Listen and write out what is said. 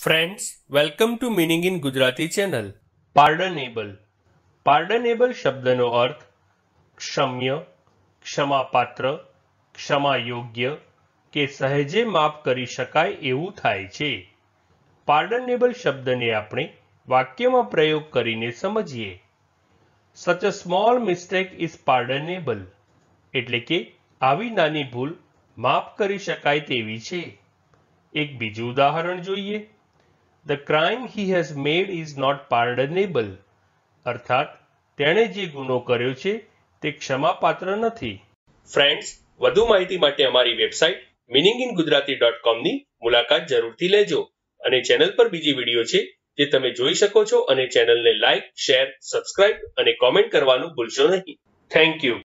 friends welcome to meaning in Gujarati channel pardonable pardonable શબ્દનો અર્થ ક્ષમ્ય ક્ષમાપાત્ર ક્ષમા યોગ્ય કે સહેજે માફ કરી શકાય એવું થાય છે પાર્ડનેબલ શબ્દને આપણે વાક્યમાં પ્રયોગ કરીને સમજીએ such a small mistake is pardonable એટલે કે આવી નાની ભૂલ માફ કરી શકાય તેવી છે એક બીજું ઉદાહરણ જોઈએ the crime he has made is not pardonable અર્થાત તેણે જે ગુનો કર્યો છે તે ક્ષમાપાત્ર નથી ફ્રેન્ડ્સ વધુ માહિતી માટે અમારી website meaning in Gujarati dot કોમની મુલાકાત જરૂરથી લેજો અને ચેનલ પર બીજી વિડીયો છે જે તમે જોઈ શકો છો અને ચેનલને લાઇક શેર સબસ્ક્રાઇબ અને કોમેન્ટ કરવાનું ભૂલશો નહીં થેન્ક યુ